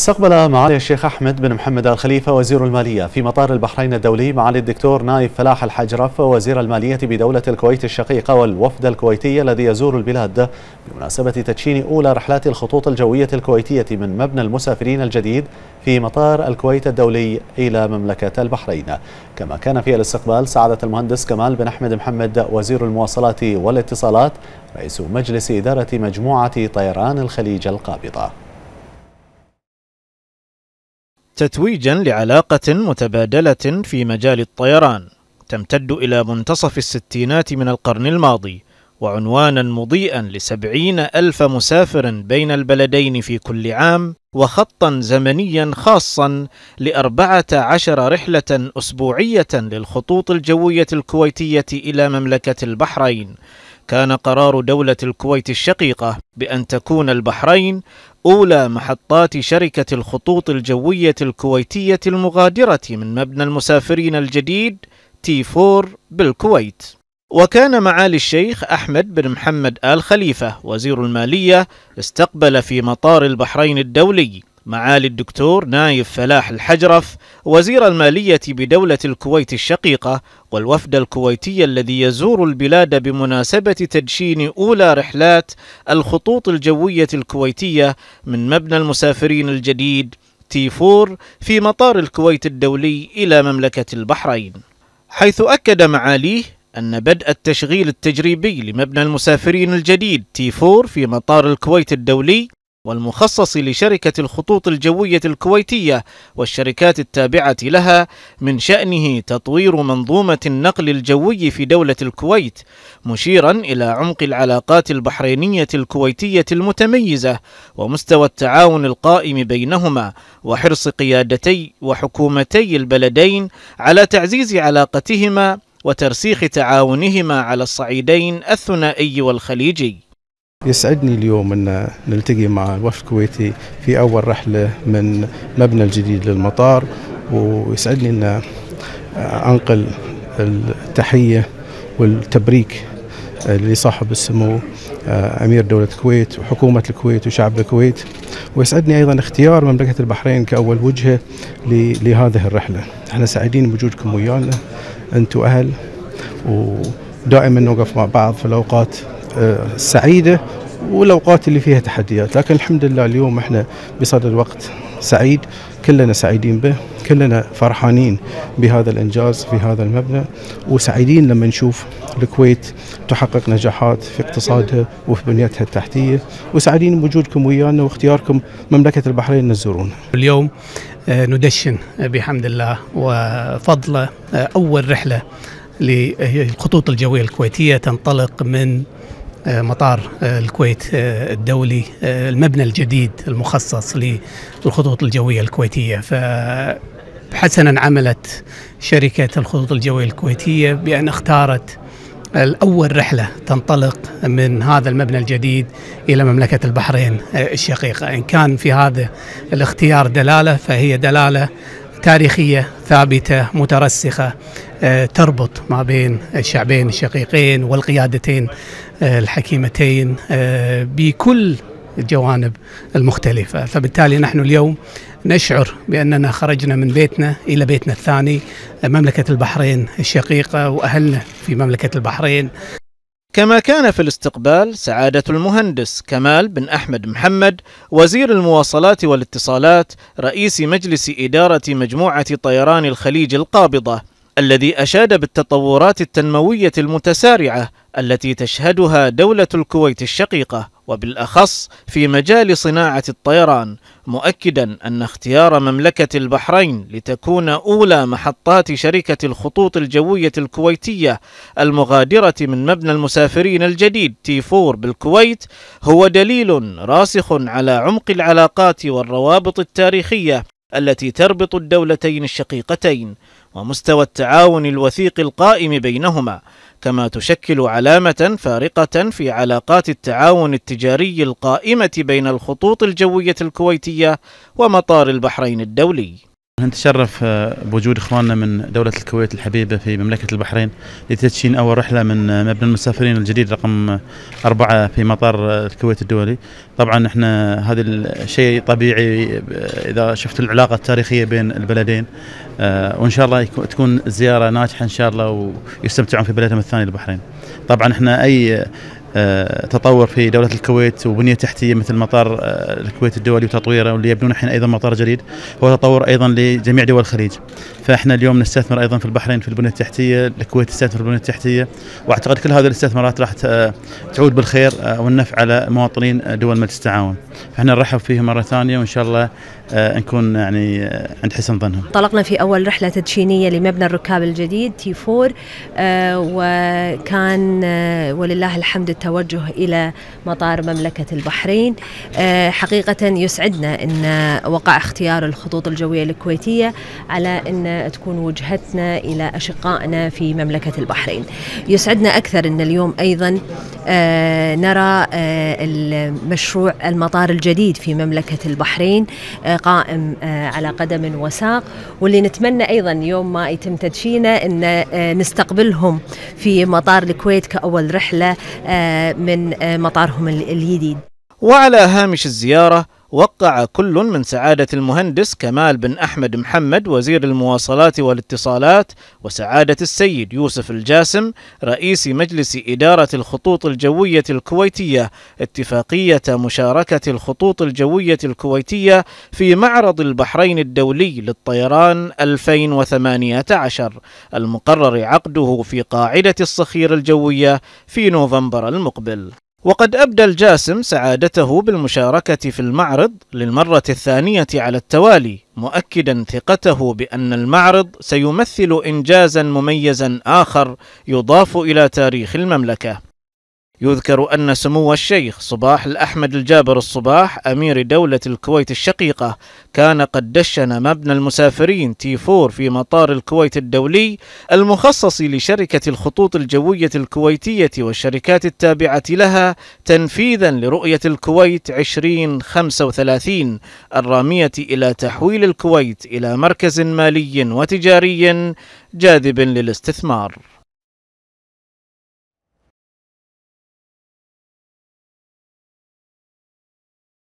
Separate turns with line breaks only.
استقبل معالي الشيخ أحمد بن محمد الخليفة وزير المالية في مطار البحرين الدولي معالي الدكتور نايف فلاح الحجرف وزير المالية بدولة الكويت الشقيقة والوفد الكويتي الذي يزور البلاد بمناسبة تدشين أولى رحلات الخطوط الجوية الكويتية من مبنى المسافرين الجديد في مطار الكويت الدولي إلى مملكة البحرين كما كان في الاستقبال سعادة المهندس كمال بن أحمد محمد وزير المواصلات والاتصالات رئيس مجلس إدارة مجموعة طيران الخليج القابضة
تتويجا لعلاقة متبادلة في مجال الطيران تمتد إلى منتصف الستينات من القرن الماضي وعنوانا مضيئا لسبعين ألف مسافر بين البلدين في كل عام وخطا زمنيا خاصا لأربعة عشر رحلة أسبوعية للخطوط الجوية الكويتية إلى مملكة البحرين كان قرار دولة الكويت الشقيقة بأن تكون البحرين أولى محطات شركة الخطوط الجوية الكويتية المغادرة من مبنى المسافرين الجديد تي 4 بالكويت وكان معالي الشيخ أحمد بن محمد آل خليفة وزير المالية استقبل في مطار البحرين الدولي معالي الدكتور نايف فلاح الحجرف وزير المالية بدولة الكويت الشقيقة والوفد الكويتي الذي يزور البلاد بمناسبة تدشين أولى رحلات الخطوط الجوية الكويتية من مبنى المسافرين الجديد تي فور في مطار الكويت الدولي إلى مملكة البحرين حيث أكد معاليه أن بدء التشغيل التجريبي لمبنى المسافرين الجديد تي 4 في مطار الكويت الدولي والمخصص لشركة الخطوط الجوية الكويتية والشركات التابعة لها من شأنه تطوير منظومة النقل الجوي في دولة الكويت مشيرا إلى عمق العلاقات البحرينية الكويتية المتميزة ومستوى التعاون القائم بينهما وحرص قيادتي وحكومتي البلدين على تعزيز علاقتهما وترسيخ تعاونهما على الصعيدين الثنائي والخليجي
يسعدني اليوم أن نلتقي مع الوفد الكويتي في أول رحلة من مبنى الجديد للمطار ويسعدني أن أنقل التحية والتبريك لصاحب السمو أمير دولة الكويت وحكومة الكويت وشعب الكويت ويسعدني أيضا اختيار مملكة البحرين كأول وجهة لهذه الرحلة احنا سعيدين بوجودكم ويانا أنتم أهل ودائما نوقف مع بعض في الأوقات آه، سعيده والاوقات اللي فيها تحديات لكن الحمد لله اليوم احنا بصدد وقت سعيد كلنا سعيدين به كلنا فرحانين بهذا الانجاز في هذا المبنى وسعيدين لما نشوف الكويت تحقق نجاحات في اقتصادها وفي بنيتها التحتيه وسعيدين بوجودكم ويانا واختياركم مملكه البحرين نزورونا.
اليوم آه، ندشن بحمد الله وفضله آه، اول رحله للخطوط الجويه الكويتيه تنطلق من مطار الكويت آه، الدولي آه، المبنى الجديد المخصص للخطوط الجوية الكويتية فحسنا عملت شركة الخطوط الجوية الكويتية بأن اختارت الأول رحلة تنطلق من هذا المبنى الجديد إلى مملكة البحرين آه، الشقيقة إن كان في هذا الاختيار دلالة فهي دلالة تاريخية ثابتة مترسخة آه، تربط ما بين الشعبين الشقيقين والقيادتين آه، الحكيمتين آه، بكل الجوانب المختلفة فبالتالي نحن اليوم نشعر بأننا خرجنا من بيتنا إلى بيتنا الثاني مملكة
البحرين الشقيقة وأهلنا في مملكة البحرين كما كان في الاستقبال سعادة المهندس كمال بن أحمد محمد وزير المواصلات والاتصالات رئيس مجلس إدارة مجموعة طيران الخليج القابضة الذي أشاد بالتطورات التنموية المتسارعة التي تشهدها دولة الكويت الشقيقة وبالاخص في مجال صناعه الطيران مؤكدا ان اختيار مملكه البحرين لتكون اولى محطات شركه الخطوط الجويه الكويتيه المغادره من مبنى المسافرين الجديد تي 4 بالكويت هو دليل راسخ على عمق العلاقات والروابط التاريخيه التي تربط الدولتين الشقيقتين ومستوى التعاون الوثيق القائم بينهما كما تشكل علامة فارقة في علاقات التعاون التجاري القائمة بين الخطوط الجوية الكويتية ومطار البحرين الدولي
نتشرف آه، بوجود اخواننا من دوله الكويت الحبيبه في مملكه البحرين لتدشين اول رحله من آه، مبنى المسافرين الجديد رقم اربعه في مطار آه، الكويت الدولي. طبعا احنا هذا الشيء طبيعي اذا شفت العلاقه التاريخيه بين البلدين وان شاء الله تكون زياره ناجحه ان شاء الله ويستمتعون في بلدهم الثانيه البحرين. طبعا احنا اي آه، تطور في دولة الكويت وبنية تحتية مثل مطار آه، الكويت الدولي وتطويره واللي يبنون الحين أيضا مطار جديد هو تطور أيضا لجميع دول الخليج فإحنا اليوم نستثمر أيضا في البحرين في البنية التحتية الكويت تستثمر في البنية التحتية وأعتقد كل هذه الاستثمارات راح آه، تعود بالخير والنفع على مواطنين دول مجلس التعاون فإحنا نرحب فيهم مرة ثانية وإن شاء الله نكون يعني عند حسن ظنهم
انطلقنا في أول رحلة تدشينية لمبنى الركاب الجديد تي 4 وكان ولله الحمد التوجه إلى مطار مملكة البحرين آه، حقيقة يسعدنا أن وقع اختيار الخطوط الجوية الكويتية على أن تكون وجهتنا إلى أشقائنا في مملكة البحرين يسعدنا أكثر أن اليوم أيضا آه، نرى آه، المشروع المطار الجديد في مملكة البحرين قائم على قدم وساق واللي نتمنى أيضا يوم ما يتم تدشينه أن نستقبلهم في مطار الكويت كأول رحلة آه، من آه، مطارهم الجديد
وعلى هامش الزيارة وقع كل من سعادة المهندس كمال بن أحمد محمد وزير المواصلات والاتصالات وسعادة السيد يوسف الجاسم رئيس مجلس إدارة الخطوط الجوية الكويتية اتفاقية مشاركة الخطوط الجوية الكويتية في معرض البحرين الدولي للطيران 2018 المقرر عقده في قاعدة الصخير الجوية في نوفمبر المقبل وقد أبدى الجاسم سعادته بالمشاركة في المعرض للمرة الثانية على التوالي مؤكدا ثقته بأن المعرض سيمثل إنجازا مميزا آخر يضاف إلى تاريخ المملكة يذكر أن سمو الشيخ صباح الأحمد الجابر الصباح أمير دولة الكويت الشقيقة كان قد دشن مبنى المسافرين تي فور في مطار الكويت الدولي المخصص لشركة الخطوط الجوية الكويتية والشركات التابعة لها تنفيذا لرؤية الكويت 2035 الرامية إلى تحويل الكويت إلى مركز مالي وتجاري جاذب للاستثمار